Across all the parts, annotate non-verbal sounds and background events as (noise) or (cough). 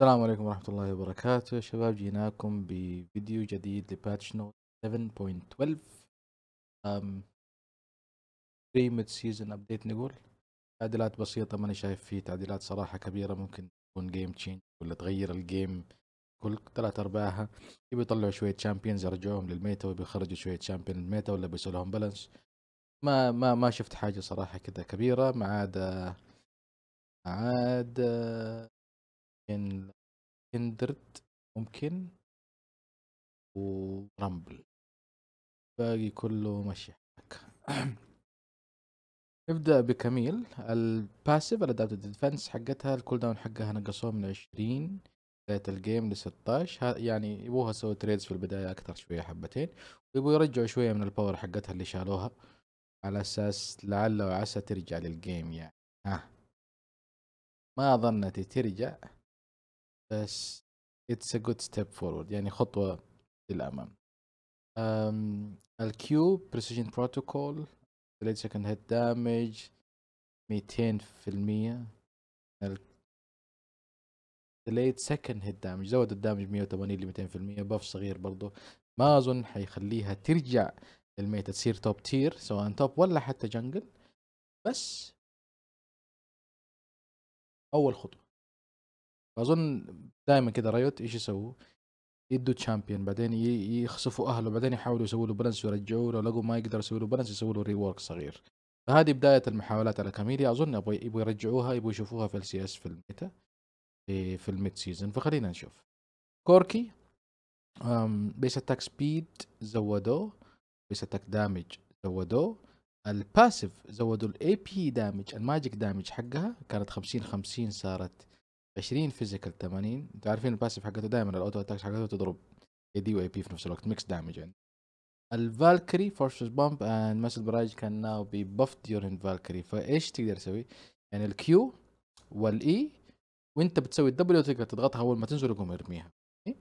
السلام عليكم ورحمة الله وبركاته شباب جيناكم بفيديو جديد لباتش نوت 7.12 أم سيزون ابديت نقول تعديلات بسيطة ماني شايف فيه تعديلات صراحة كبيرة ممكن تكون جيم تشينج ولا تغير الجيم كل ثلاث ارباعها يبي يطلعوا شوية شامبيونز يرجعوهم للميتا وبيخرجوا شوية شامبيون للميتا ولا بيسولهم بالانس ما ما ما شفت حاجة صراحة كذا كبيرة ما عدا عاد ممكن كندرد ممكن ورامبل باقي كله مشي (clears throat) نبدا بكميل الباسيف الادابتد ديفنس حقتها الكول داون حقها نقصوه من 20 بداية الجيم ل 16 يعني يبوها سو تريدز في البداية أكثر شوية حبتين ويبغوا يرجعوا شوية من الباور حقتها اللي شالوها على أساس لعل وعسى ترجع للجيم يعني ها ما ظنتي ترجع بس اتس ا جود ستيب فورورد يعني خطوه للامام الكيو بريسيجن بروتوكول delayed second hit damage 200% delayed second hit damage زود الدامج 180 ل 200% باف صغير برضو ما اظن حيخليها ترجع للميتا تصير توب تير سواء توب ولا حتى جنجل بس اول خطوه اظن دائما كذا رايوت ايش يسووا؟ يدوا تشامبيون بعدين يخسفوا اهله بعدين يحاولوا يسووا له بالانس ويرجعوه لو لقوا ما يقدر يسووا له بالانس يسووا له ريورك صغير فهذه بداية المحاولات على كاميليا اظن يبغوا يرجعوها يبغوا يشوفوها في السي اس في الميتا في, في الميد سيزون فخلينا نشوف كوركي بيس اتاك سبيد زودوه بيس اتاك دامج زودوه الباسيف زودوا الاي بي دامج الماجيك دامج حقها كانت 50 50 صارت 20 فيزيكال 80 انتوا عارفين الباسيف حقته دائما الاوتو اتاكس حقته تضرب اي دي واي بي في نفس الوقت ميكس دامج يعني الفالكري فورسز بامب اند ماسل براج كان ناو بي بفت ديورين فالكري فايش تقدر تسوي؟ يعني الكيو والاي e وانت بتسوي الدبليو تقدر تضغطها اول ما تنزل يقوم يرميها إيه؟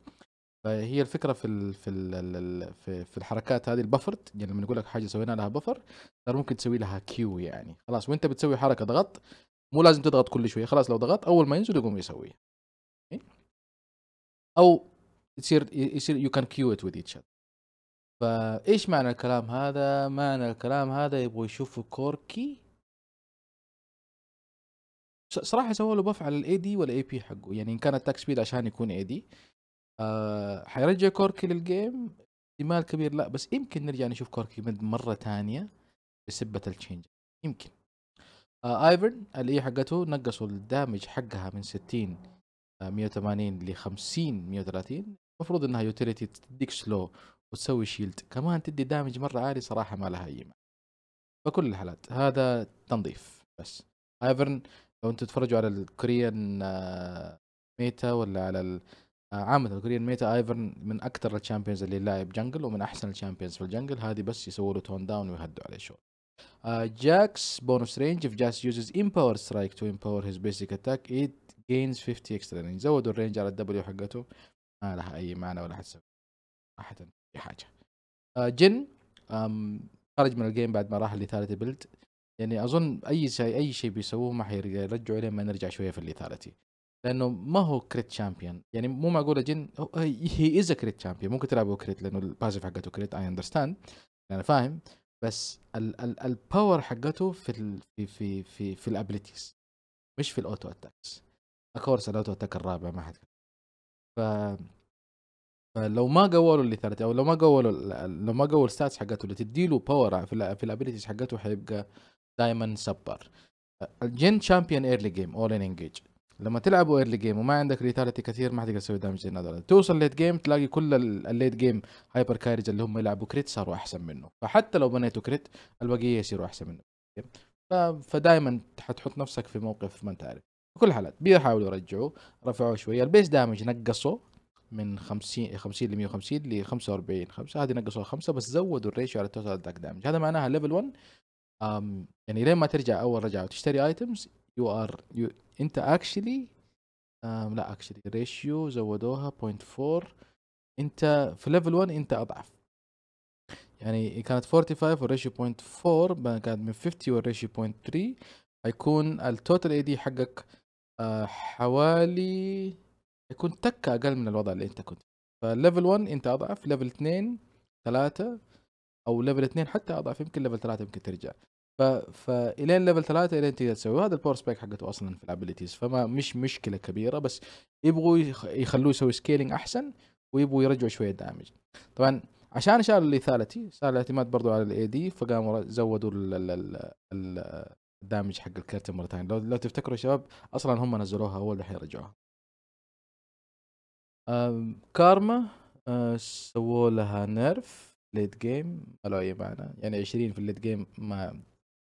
فهي الفكره في ال في ال في, في الحركات هذه البفرد يعني لما نقول لك حاجه سوينا لها بفر ترى ممكن تسوي لها كيو يعني خلاص وانت بتسوي حركه ضغط مو لازم تضغط كل شويه خلاص لو ضغطت اول ما ينزل يقوم يسوي إيه؟ او يصير يصير يو كان كيو ات وذ ايتش فايش معنى الكلام هذا؟ معنى الكلام هذا يبغوا يشوفوا كوركي صراحه سووا له بف على الاي دي والاي بي حقه يعني ان كان التاك سبيد عشان يكون اي دي آه حيرجع كوركي للجيم احتمال كبير لا بس يمكن نرجع نشوف كوركي مره ثانيه بسبه التشينج يمكن آه ايفرن الاي حقته نقصوا الدامج حقها من 60 آه 180 ل 50 130 المفروض انها يوتيليتي تديك سلو وتسوي شيلد كمان تدي دامج مره عالي صراحه ما لها اي معنى فكل الحالات هذا تنظيف بس ايفرن لو انتم تتفرجوا على الكوريان آه، ميتا ولا على آه، عامة الكوريان ميتا ايفرن من اكثر الشامبيونز اللي لاعب جنجل ومن احسن الشامبيونز في الجنجل هذه بس يسووا له تون داون ويهدوا عليه شوي. Uh, Jack's bonus range if Jax uses empower strike to empower his basic attack it gains 50 extra range زودوا الرينج على الدبليو حقته ما لها اي معنى ولا حتسوي صراحة اي حاجة uh, جن um, خرج من الجيم بعد ما راح الليثاليتي بيلد يعني اظن اي شيء اي شيء بيسووه ما حيرجعوا اليه ما نرجع شويه في الليثالتي لانه ما هو كريت شامبيون يعني مو معقوله جن هي از كريت شامبيون ممكن تلعبه كريت لانه الباسف حقته كريت اي اندرستاند انا فاهم بس الباور حقته في الـ في في في, في الابيلتيز مش في الاوتو اتاكس اكورس الاوتو اتاك الرابع ما حد ف فلو ما قولوا اللي ثلاثة او لو ما قولوا لو ما قولوا الستاتس حقته اللي تديله باور في, في الابيلتيز حقته حيبقى دائما سبار الجن شامبيون ايرلي جيم اول ان انجيج لما تلعبوا ايرلي جيم وما عندك ريتاليتي كثير ما حتقدر تسوي دامج للنادر توصل ليت جيم تلاقي كل الليت جيم هايبر كارج اللي هم يلعبوا كريت صاروا احسن منه فحتى لو بنيتوا كريت البقيه يصيروا احسن منه فدائما حتحط نفسك في موقف ما انت عارف في كل الحالات بيحاولوا يرجعوا رفعوا شويه البيس دامج نقصوا من 50 50 ل 150 ل 45 5 هذه نقصوا 5 بس زودوا الريشيو على التوتال اتاك دامج هذا معناها ليفل 1 يعني لين ما ترجع اول رجعه وتشتري ايتمز يو ار يو انت اكشلي لا اكشلي ريشيو زودوها 0.4 انت في ليفل 1 انت اضعف يعني كانت 45 والريشيو 0.4 كانت من 50 والريشيو 0.3 حيكون التوتال اي دي حقك آه، حوالي يكون تكة اقل من الوضع اللي انت كنت فليفل 1 انت اضعف ليفل 2 3 او ليفل 2 حتى اضعف يمكن ليفل 3 يمكن ترجع ف فالين ليفل ثلاثة الين تقدر تسوي هذا الباور سبيك حقته اصلا في الابيلتيز فما مش مشكله كبيره بس يبغوا يخلوه يسوي سكيلينج احسن ويبغوا يرجعوا شويه دامج طبعا عشان اللي الايثالتي صار الاعتماد برضو على الاي دي فقاموا زودوا الدامج حق الكرت مره ثانيه لو, لو تفتكروا شباب اصلا هم نزلوها اول الحين يرجعوها كارما آه، سووا لها نيرف ليت جيم ما له اي معنى يعني 20 في الليت جيم ما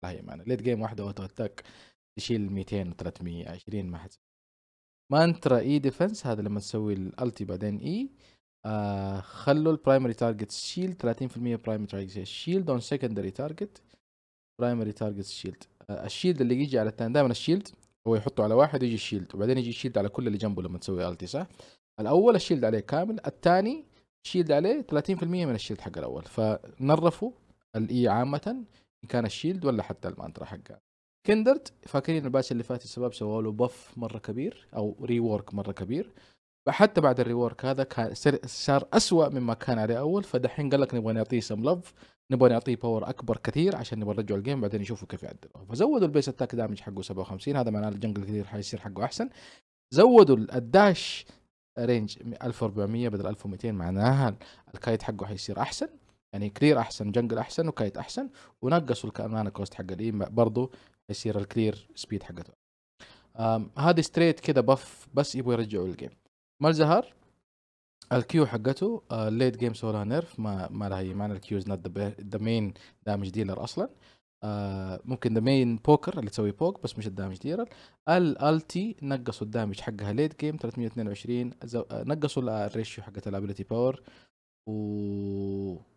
لا هي معنى ليت جيم واحده اوتو اتاك تشيل 200 و300 20 ما حد مانترا اي e ديفنس هذا لما تسوي الالتي بعدين اي e، آه خلوا البرايمري تارجت شيلد 30% برايمري تارجت شيلد اون سكندري تارجت برايمري تارجت شيلد الشيلد اللي يجي على الثاني دائما الشيلد هو يحطه على واحد يجي الشيلد وبعدين يجي الشيلد على كل اللي جنبه لما تسوي التي صح الاول الشيلد عليه كامل الثاني شيلد عليه 30% من الشيلد حق الاول فنرفوا الاي e عامه كان الشيلد ولا حتى المانترا حقه كندرد فاكرين الباتش اللي فات الشباب سووا له بف مره كبير او ريورك مره كبير حتى بعد الريورك هذا كان صار اسوء مما كان عليه اول فدحين قال لك نبغى نعطيه سم لف نبغى نعطيه باور اكبر كثير عشان نبغى نرجعه الجيم بعدين يشوفوا كيف يعدلوه فزودوا البيس اتاك دامج حقه 57 هذا معناه الجنجل كثير حيصير حقه احسن زودوا الداش رينج 1400 بدل 1200 معناها الكايت حقه حيصير احسن يعني كلير احسن جنجل احسن وكايت احسن ونقصوا الكمانة كوست حق الايم برضه يصير الكلير سبيد حقته هذه ستريت كذا بف بس يبغوا يرجعوا الجيم ما الزهر الكيو حقته الليت جيم سولا نيرف ما ما لها اي معنى الكيو از نوت ذا مين دامج ديلر اصلا آه ممكن ذا مين بوكر اللي تسوي بوك بس مش الدامج ديلر الالتي نقصوا الدامج حقها ليت جيم 322 نقصوا الريشيو حقت الابيلتي باور و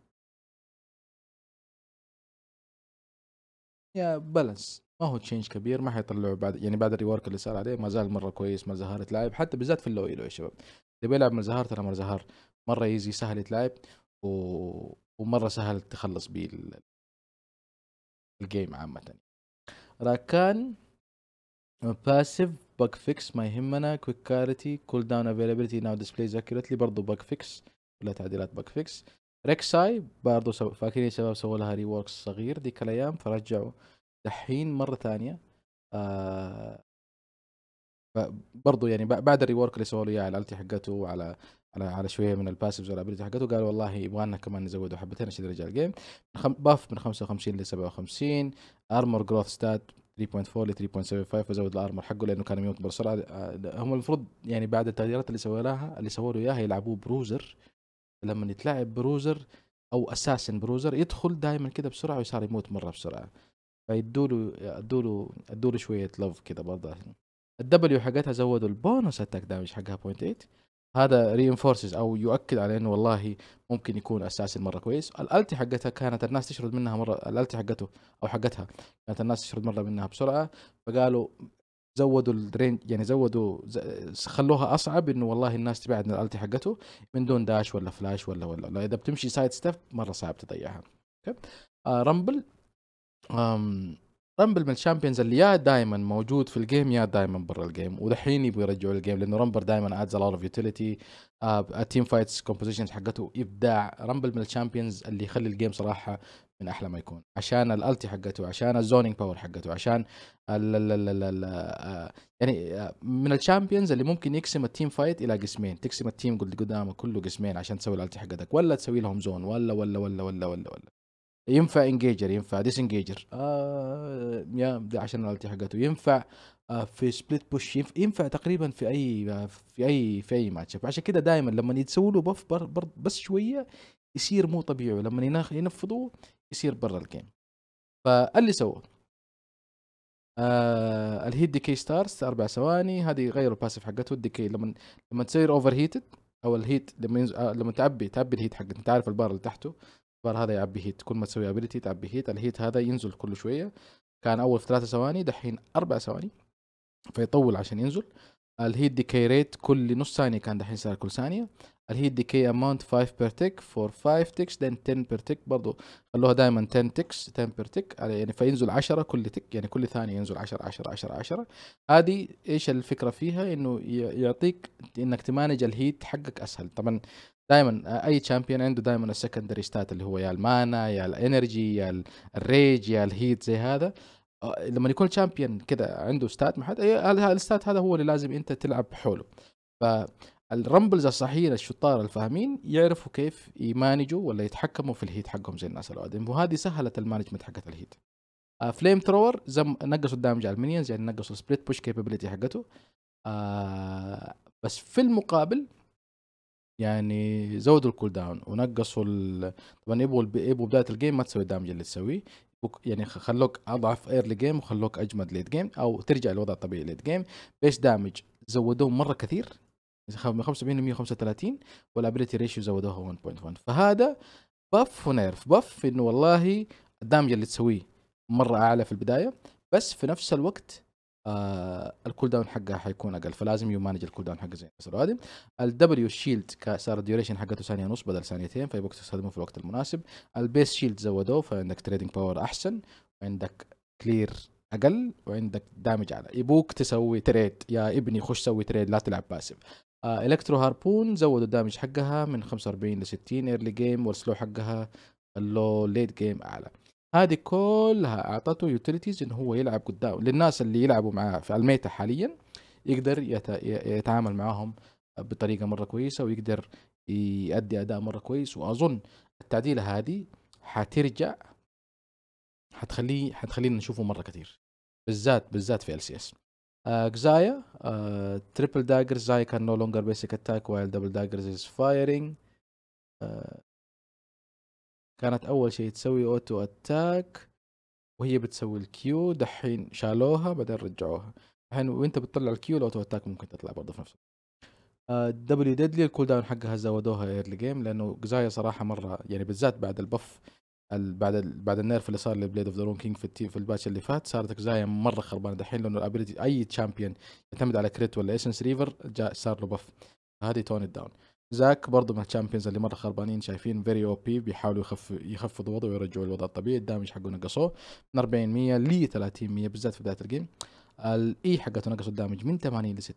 يا بالانس ما هو تشينج كبير ما حيطلعوا بعد يعني بعد الريورك اللي صار عليه ما زال مره كويس ما زهارة لاعب حتى بالذات في اللو يلو يا شباب اللي بيلعب من زهار ترى مره زهار مره يزي سهل يتلعب و... ومره سهل تخلص بيه ال... الجيم عامه راكان باسيف باك فيكس ما يهمنا كويك كاريتي كول داون افيلابيلتي ناو ديسبلايز اكيوريتلي برضه باك فيكس كلها تعديلات باك فيكس ريكساي برضه سو... فاكرين الشباب سووا لها ريورك صغير ذيك الايام فرجعوا دحين مره ثانيه آه برضه يعني بعد الريورك اللي سووا له اياه على الالتي حقته وعلى على على شويه من الباسفز والابيلتي حقته قالوا والله يبغى لنا كمان نزوده حبتين عشان نرجع الجيم خم... باف من 55 ل 57 ارمر جروث ستات 3.4 ل 3.75 وزود الارمر حقه لانه كان يموت بسرعه آه، هم المفروض يعني بعد التغييرات اللي سووا لها اللي سووا له اياها يلعبوه بروزر لما يتلاعب بروزر او اساسن بروزر يدخل دائما كده بسرعه ويصير يموت مره بسرعه فيدوله ادوله ادوله شويه لوف كده برضه الدبليو حقتها زودوا البونس اتاك دامج حقها 0.8 هذا رينفورسز او يؤكد على انه والله ممكن يكون اساسا مره كويس الالتي حقتها كانت الناس تشرد منها مره الالتي حقته او حقتها كانت الناس تشرد مره منها بسرعه فقالوا زودوا الرينج يعني زودوا خلوها اصعب انه والله الناس تبعد من الالتي حقته من دون داش ولا فلاش ولا ولا لا اذا بتمشي سايد ستيب مره صعب تضيعها اوكي آه رامبل رامبل من الشامبيونز اللي يا دائما موجود في الجيم يا دائما برا الجيم ودحين يبغوا يرجعوا الجيم لانه رامبل دائما ادز اوف يوتيليتي التيم فايتس كومبوزيشنز حقته ابداع رامبل من الشامبيونز اللي يخلي الجيم صراحه من احلى ما يكون عشان الالتي حقته عشان الزونينج باور حقته عشان ال ال ال الـ الـ آه، يعني آه، من الشامبيونز اللي ممكن يقسم التيم فايت الى قسمين تقسم التيم اللي قدامه كله قسمين عشان تسوي الالتي حقتك ولا تسوي لهم زون ولا ولا ولا ولا ولا, ولا. ينفع انجيجر ينفع ديس انجيجر آه يا عشان الالتي حقته ينفع آه في سبليت بوش ينفع, ينفع تقريبا في اي في اي في اي ماتش عشان كده دائما لما يتسووا له بف بس شويه يصير مو طبيعي لما ينفضوه يصير برا الجيم فاللي سووه آه الهيت ديكي ستارز اربع ثواني هذه غيروا الباسف حقته الديكي لما لما تصير اوفر هيتد او الهيت لما ينز... آه لما تعبي تعبي الهيت حقك انت عارف البار اللي تحته البار هذا يعبي هيت كل ما تسوي ابيلتي تعبي هيت الهيت هذا ينزل كل شويه كان اول في ثلاثة ثواني دحين اربع ثواني فيطول عشان ينزل الهيت ديكي ريت كل نص ثانيه كان دحين صار كل ثانيه اللي هي الديكي اماونت 5 بير تيك فور 5 تيكس ذن 10 بير تيك برضه خلوها دائما 10 تيكس 10 بير تيك يعني فينزل 10 كل تيك يعني كل ثانيه ينزل 10 10 10 10 هذه ايش الفكره فيها انه يعطيك انك تمانج الهيت حقك اسهل طبعا دائما اي تشامبيون عنده دائما السكندري ستات اللي هو يا المانا يا الانرجي يا الريج يا الهيت زي هذا آه، لما يكون تشامبيون كذا عنده ستات محدد الستات هذا هو اللي لازم انت تلعب حوله ف الرامبلز الصحيين الشطار الفاهمين يعرفوا كيف يمانجوا ولا يتحكموا في الهيت حقهم زي الناس الاوادم وهذه سهلت المانجمنت حقت الهيت فليم آه، ثرور زم نقصوا الدامج على المينيونز يعني نقصوا السبليت بوش كابابيلتي حقته آه بس في المقابل يعني زودوا الكول داون ونقصوا ال... طبعا يبغوا يبغوا بدايه الجيم ما تسوي الدامج اللي تسويه يعني خلوك اضعف ايرلي جيم وخلوك اجمد ليت جيم او ترجع للوضع الطبيعي ليت جيم بيش دامج زودوه مره كثير من 75 ل 135 والابيلتي ريشيو زودوها 1.1 فهذا باف ونيرف باف انه والله الدامج اللي تسويه مره اعلى في البدايه بس في نفس الوقت آه الكول داون حقها حيكون اقل فلازم يمانج الكول داون حقه زي ما هذه الدبليو شيلد صار الديوريشن حقته ثانيه ونص بدل ثانيتين فيبغوا تستخدمه في الوقت المناسب البيس شيلد زودوه فعندك تريدنج باور احسن وعندك كلير اقل وعندك دامج اعلى يبوك تسوي تريد يا ابني خش سوي تريد لا تلعب باسف الكترو آه، هاربون زودوا الدامج حقها من 45 ل 60 ايرلي جيم والسلو حقها اللو ليت جيم اعلى هذه كلها اعطته يوتيليتيز انه هو يلعب قدام للناس اللي يلعبوا معاه في الميتا حاليا يقدر يت... يتعامل معاهم بطريقه مره كويسه ويقدر يؤدي اداء مره كويس واظن التعديله هذه حترجع حتخليه حتخلينا نشوفه مره كثير بالذات بالذات في ال سي اس جزايا تريبل داجر زاي كان نو لونجر بيسك اتاك وايل دبل داجرز از فايرنج كانت اول شيء تسوي اوتو اتاك وهي بتسوي الكيو دحين شالوها بعدين رجعوها الحين وانت بتطلع الكيو الاوتو اتاك ممكن تطلع برضه في نفس الوقت دبليو ديدلي الكول داون حقها زودوها ايرلي جيم لانه جزايا صراحه مره يعني بالذات بعد البف بعد بعد النيرف اللي صار لبليد اوف ذا رون كينج في التيم في الباتش اللي فات صارت اكزايا مره خربانه دحين لانه الابيلتي اي تشامبيون يعتمد على كريت ولا اسنس ريفر جاء صار له بف هذه تون داون زاك برضه من الشامبيونز اللي مره خربانين شايفين فيري او بي بيحاولوا يخف يخفضوا وضعه ويرجعوا الوضع الطبيعي الدامج حقه نقصوه من 40 100 ل 30 100 بالذات في بدايه الجيم الاي e حقته نقصوا الدامج من 80 ل 60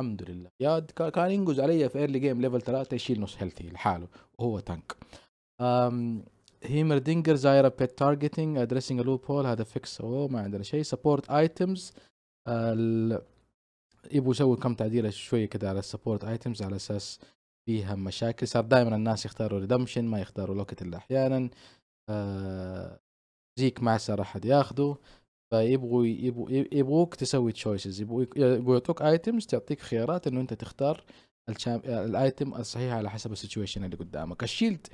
الحمد لله يا كان ينقز علي في ايرلي جيم ليفل 3 يشيل نص هيلثي لحاله وهو تانك هيمر دينجر زايرا بيت تارجتنج ادريسنج لوب هول هذا فيكس او ما عندنا شيء سبورت ايتمز يبغوا يسوي كم تعديل شويه كذا على السبورت ايتمز على اساس فيها مشاكل صار دائما الناس يختاروا ريدمشن ما يختاروا لوكت الا احيانا آه زيك ما صار احد ياخذه فيبغوا يبغوك تسوي تشويسز يبغوا يعطوك ايتمز تعطيك خيارات انه انت تختار الايتم الصحيح على حسب السيتويشن اللي قدامك الشيلد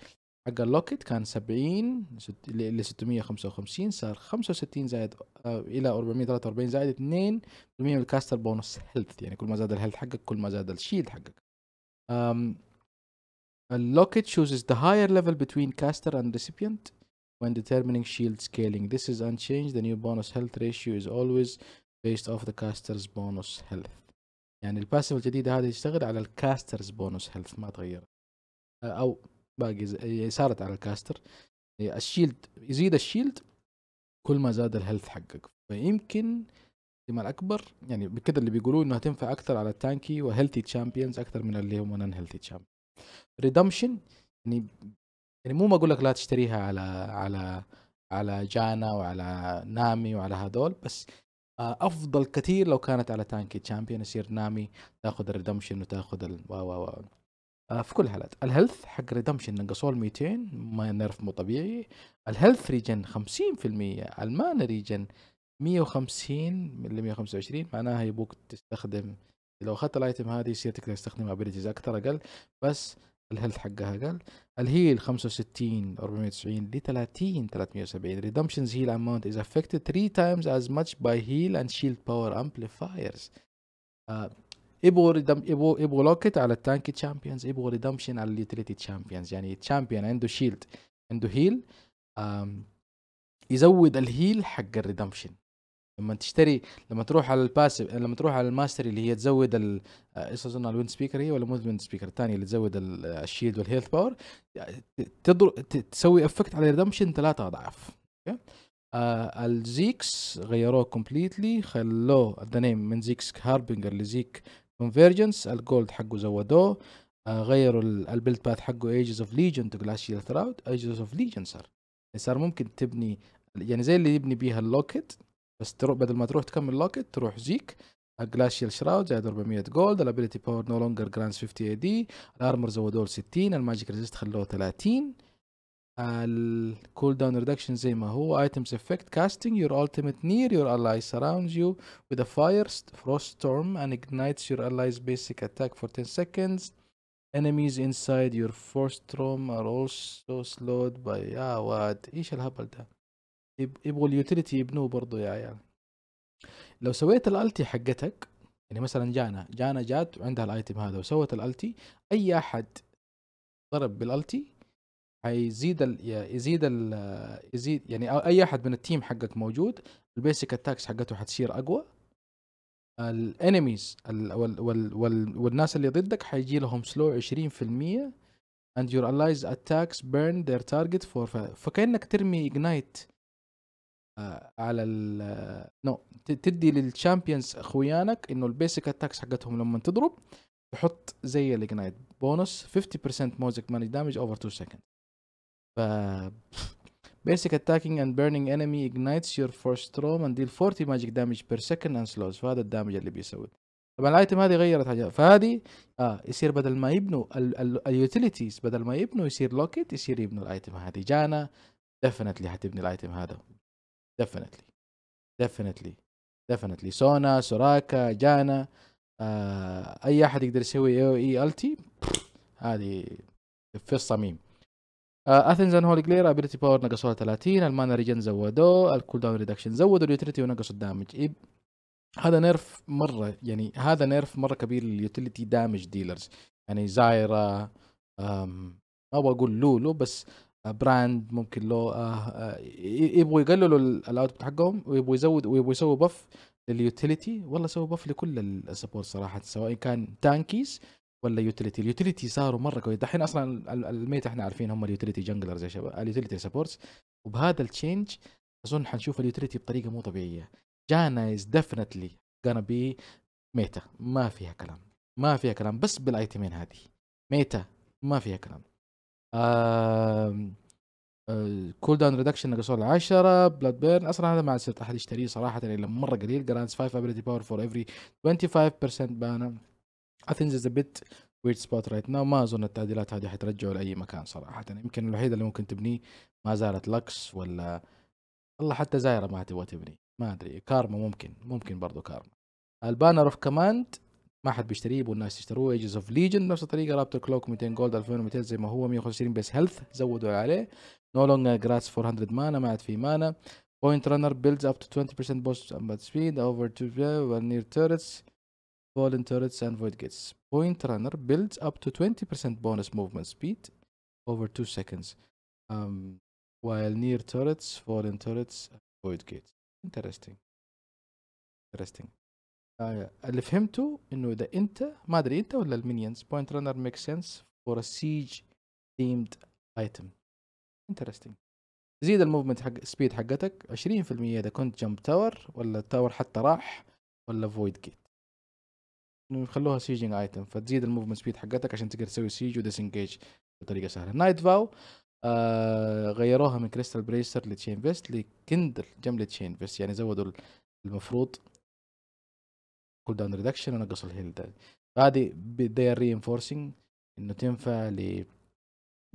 حق اللوكت كان 70 ل 655 صار 65 زائد الى 443 زائد 2% من الكاستر بونص هيلث يعني كل ما زاد الهيلث حقك كل ما زاد الشيلد حقك um, اللوكت chooses the higher level between caster and recipient when determining shield scaling this is unchanged the new bonus health ratio is always based off the caster's bonus health يعني الباسيف الجديدة هذه يشتغل على الكاسترز بونص هيلث ما تغير او باقي إيه، صارت على الكاستر إيه، الشيلد يزيد الشيلد كل ما زاد الهيلث حقك فيمكن احتمال اكبر يعني بكذا اللي بيقولوا انها تنفع اكثر على التانكي وهيلثي تشامبيونز اكثر من اللي هم نان هيلثي تشامبيونز ريدمشن يعني يعني مو ما اقول لك لا تشتريها على على على جانا وعلى نامي وعلى هذول بس آه، افضل كثير لو كانت على تانكي تشامبيون يصير نامي تاخذ الريدمشن وتاخذ ال و و و آه، في كل الحالات الهيلث حق ريدمشن نقصوه ال 200 ما نرف مو طبيعي الهيلث ريجن 50% المانا ريجن 150 ل 125 معناها يبوك تستخدم لو اخذت الايتم هذه يصير تقدر تستخدم ابيلتيز اكثر اقل بس الهيلث حقها اقل الهيل 65 490 ل 30 370 ريدمشنز هيل اماونت از افكتد 3 تايمز از ماتش باي هيل اند شيلد باور امبليفايرز يبغوا ريدم يبغوا يبغوا لوكت على التانكي تشامبيونز يبغوا ريدمشن على اليوتيليتي تشامبيونز يعني تشامبيون عنده شيلد عنده هيل يزود الهيل حق الريدمشن لما تشتري لما تروح على الباسف لما تروح على الماستري اللي هي تزود ال آه، ايش اظن الويند سبيكر هي ولا مو الويند سبيكر الثانيه اللي تزود الشيلد والهيلث باور تضر... تسوي افكت على الريدمشن ثلاثة اضعاف اوكي آه الزيكس غيروه كومبليتلي خلوه ذا نيم من زيكس هاربنجر لزيك كونفيرجنس الجولد حقه زودوه آه، غيروا البيلد باث حقه ايجز اوف ليجن تو جلاشيال ثراود ايجز اوف ليجن صار يعني صار ممكن تبني يعني زي اللي يبني بيها اللوكت بس تروح بدل ما تروح تكمل لوكت تروح زيك جلاشيال شراود زائد 400 جولد الابيلتي باور نو لونجر جرانس 50 اي دي الارمر زودوه ل 60 الماجيك ريزيست خلوه 30 الكول داون ريدكشن زي ما هو ايتمز افكت كاستنج يور التيميت نير يور allies surrounds you with a fire frost storm and ignites your allies basic attack for 10 seconds enemies inside your force storm are also slowed by يا واد ايش الهبل ده يبغوا اليوتيليتي يبنوه برضه يا عيال لو سويت الالتي حقتك يعني مثلا جانا جانا جات وعندها الايتم هذا وسوت الالتي اي احد ضرب بالالتي حيزيد ال... يزيد ال... يزيد يعني اي احد من التيم حقك موجود البيسك اتاكس حقته حتصير اقوى الانميز ال... وال... وال... وال... والناس اللي ضدك حيجي لهم سلو 20% and your allies attacks burn their target for فكانك ترمي اجنايت آه، على ال نو no. تدي للشامبيونز اخويانك انه البيسك اتاكس حقتهم لما تضرب تحط زي الاجنايت بونص 50% موزك مانج دامج اوفر 2 سكند ف Basic attacking and burning enemy ignites your force storm and deal 40 magic damage per second and slows فهذا الدامج اللي بيسوي طبعا الايتم هذه غيرت حاجات فهذه اه يصير بدل ما يبنوا اليوتيليتيز بدل ما يبنوا يصير لوكيت يصير يبنوا الايتم هذه جانا ديفنتلي حتبني الايتم هذا ديفنتلي ديفنتلي ديفنتلي سونا سوراكا جانا آه اي احد يقدر يسوي اي او اي التي هذه في الصميم اثنز ان هولي جلير ابيلتي باور نقصوها 30 المانا ريجن زودوه الكول داون ريدكشن زودوا اليوتيليتي ونقصوا الدامج إيب. هذا نيرف مره يعني هذا نيرف مره كبير لليوتيليتي دامج ديلرز يعني زايرا ما ابغى اقول لولو بس براند آه، ممكن لو آه، آه، يبغوا يقللوا الاوتبوت حقهم ويبغوا يزودوا ويبغوا يسووا بف لليوتيليتي والله سووا بف لكل السبورت صراحه سواء كان تانكيز ولا يوتيليتي اليوتيليتي صاروا مره كويس دحين اصلا الميت احنا عارفين هم اليوتيليتي جنجلرز يا شباب اليوتيليتي سبورتس وبهذا التشينج اظن حنشوف اليوتيليتي بطريقه مو طبيعيه جانا از ديفنتلي غانا بي ميتا ما فيها كلام ما فيها كلام بس بالايتمين هذه ميتا ما فيها كلام كول داون ريدكشن نقصوا ل 10 بلاد بيرن اصلا هذا ما عاد صرت احد يشتريه صراحه الا مره قليل جراندز 5 ابيلتي باور فور افري 25% بانا اثنز از بيت ويت سبوت رايت ناو ما اظن التعديلات هذه حترجعه لاي مكان صراحه يعني يمكن الوحيده اللي ممكن تبنيه ما زالت لكس ولا والله حتى زايره ما تبغى تبني ما ادري كارما ممكن ممكن برضو كارما البانر اوف كوماند ما حد بيشتريه الناس يشتروه ايجز اوف ليجن نفس الطريقه رابتر كلوك 200 جولد 2200 زي ما هو 125 بيس هيلث زودوا عليه نو لونج جراس 400 مانا ما عاد في مانا بوينت رانر بيلدز اب تو 20% بوست سبيد اوفر تو نير تيرتس fallen turrets and void gates. Point runner builds up to 20% bonus movement speed over 2 seconds um, while near turrets, fallen turrets, void gates. Interesting. Interesting. آه اللي فهمته انه اذا انت ما ادري انت ولا المينيونز بوينت رانر ميك سنس فور ا سيج ثيمد ايتم انترستنج زيد الموفمنت حق سبيد حقتك 20% اذا كنت جمب تاور ولا تاور حتى راح ولا فويد جيت نخلوها سيجنج ايتم فتزيد الموفمنت سبيد حقتك عشان تقدر تسوي سيج وديسنجيج بطريقه سهله نايت فاو آه غيروها من كريستال بريسر لتشين فيست لكندل جمله لتشين فيست يعني زودوا المفروض كول داون ريدكشن ونقصوا الهيل ده هذه دي ار reinforcing انه تنفع ل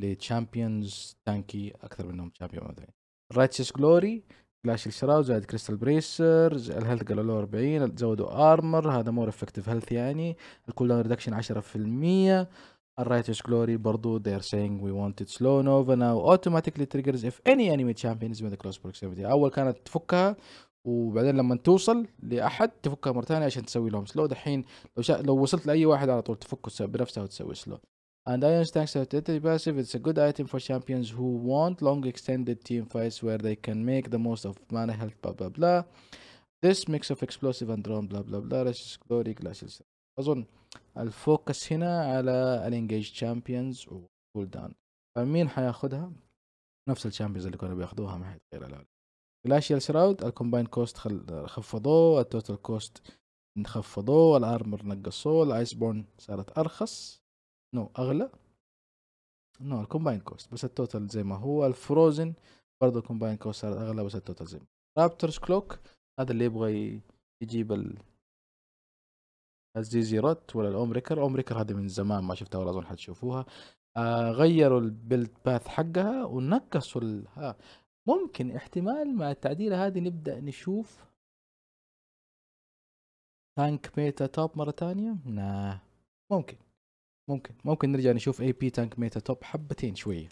لتشامبيونز تانكي اكثر منهم تشامبيون مثلا رايتشس جلوري كلاش الشراو زائد كريستال بريشر الهيلث قالوا له 40 زودوا ارمر هذا مور افكتيف هيلث يعني الكول داون ريدكشن 10% الرايتش جلوري برضو they're saying we wanted slow nova now automatically triggers if any enemy champions with close proximity اول كانت تفكها وبعدين لما توصل لاحد تفكها مره ثانيه عشان تسوي لهم سلو دحين لو لو وصلت لاي واحد على طول تفكه بنفسها وتسوي سلو and Iron's tanks have territory passive. It's a good item for champions who want long extended team fights where they can make the most of mana health blah blah blah. This mix of explosive and drone blah blah blah rushes glory glasses أظن الفوكس هنا على الانجيج شامبيونز وكول داون فمين حياخدها؟ نفس الشامبيونز اللي كانوا بياخدوها ما حيتغير الآن جلاشيال سراود الكومباين كوست خفضوه التوتال كوست خفضوه الارمر نقصوه الايس بورن صارت ارخص نو اغلى نو الكومباين كوست بس التوتال زي ما هو الفروزن برضه الكومباين كوست صارت اغلى بس التوتال زي ما هو رابترز كلوك هذا اللي يبغى يجيب ال الزيزي روت ولا الاومريكر اومريكر هذه من زمان ما شفتها ولا اظن حتشوفوها آه غيروا البيلد باث حقها ونقصوا ال... ها. ممكن احتمال مع التعديله هذه نبدا نشوف تانك ميتا توب مره ثانيه؟ نا ممكن ممكن ممكن نرجع نشوف اي بي تانك ميتا توب حبتين شويه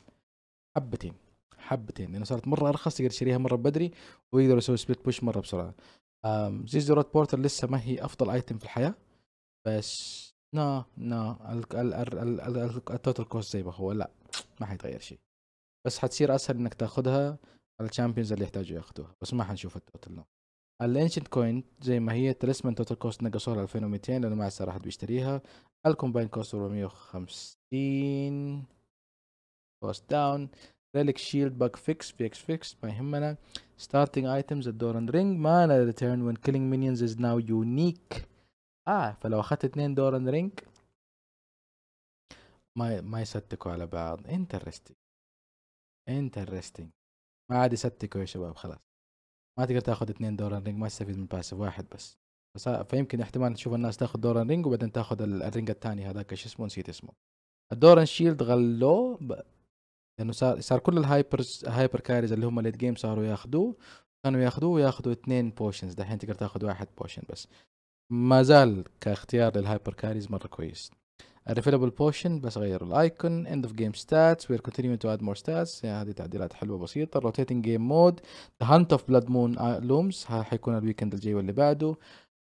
حبتين حبتين لانه صارت مره ارخص تقدر تشتريها مره بدري ويقدر يسوي سبليت بوش مره بسرعه زيزو رود بورتر لسه ما هي افضل ايتم في الحياه بس نا نا التوتال كوست زي ما هو لا ما حيتغير شيء بس حتصير اسهل انك تاخذها الشامبيونز اللي يحتاجوا ياخذوها بس ما حنشوف التوتال نو الانشنت كوين زي ما هي تريسمان توتال كوست نقصوها ل 2200 لانه ما صار احد بيشتريها الكومباين كوست 450 كوست داون ريليك شيلد باك فيكس بي اكس فيكس ما يهمنا ستارتنج ايتمز الدور اند رينج مانا ريتيرن وين كيلينج مينيونز از ناو يونيك اه فلو اخذت اثنين دور اند رينج ما ما يصدقوا على بعض انترستنج انترستنج ما عاد يصدقوا يا شباب خلاص ما تقدر تاخذ اثنين دوران رينج ما تستفيد من باسف واحد بس بس فيمكن احتمال تشوف الناس تاخذ دوران رينج وبعدين تاخذ الرينج الثاني هذاك شو اسمه نسيت اسمه الدوران شيلد غلوه ب... لانه صار صار كل الهايبر هايبر كاريز اللي هم ليت جيم صاروا ياخذوه كانوا ياخذوه وياخذوا اثنين بوشنز دحين تقدر تاخذ واحد بوشن بس ما زال كاختيار للهايبر كاريز مره كويس الريفيلبل بوشن بس غير الايكون اند اوف جيم ستاتس وير كونتينيوينج تو اد مور ستاتس هذه تعديلات حلوه بسيطه روتيتنج جيم مود ذا هانت اوف بلاد مون لومز حيكون الويكند الجاي واللي بعده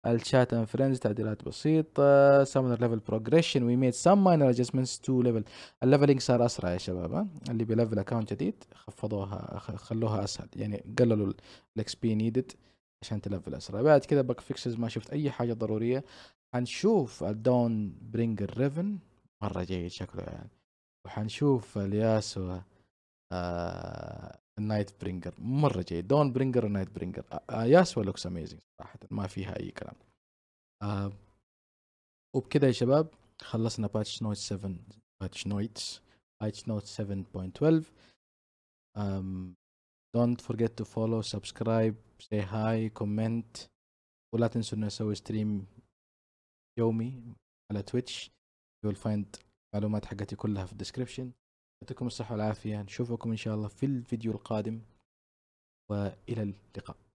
الشات اند فريندز تعديلات بسيطه سامونر ليفل بروجريشن وي ميد سم ماينر ادجستمنتس تو ليفل الليفلينج صار اسرع يا شباب اللي بيلفل اكونت جديد خفضوها خلوها اسهل يعني قللوا الاكس بي نيدد عشان تلفل اسرع بعد كذا بق فيكسز ما شفت اي حاجه ضروريه حنشوف الدون برينج الريفن مره جيد شكله يعني وحنشوف الياسو النايت آه، برينجر مره جيد دون برينجر ونايت برينجر آه ياسو لوكس اميزنج صراحه ما فيها اي كلام آه، وبكذا يا شباب خلصنا باتش نوت 7 باتش نوتس باتش نوت 7.12 um, don't forget to follow subscribe say hi comment ولا تنسوا انه نسوي ستريم يومي على تويتش يو فايند معلومات حقتي كلها في الديسكربشن يعطيكم الصحة والعافية نشوفكم إن شاء الله في الفيديو القادم وإلى اللقاء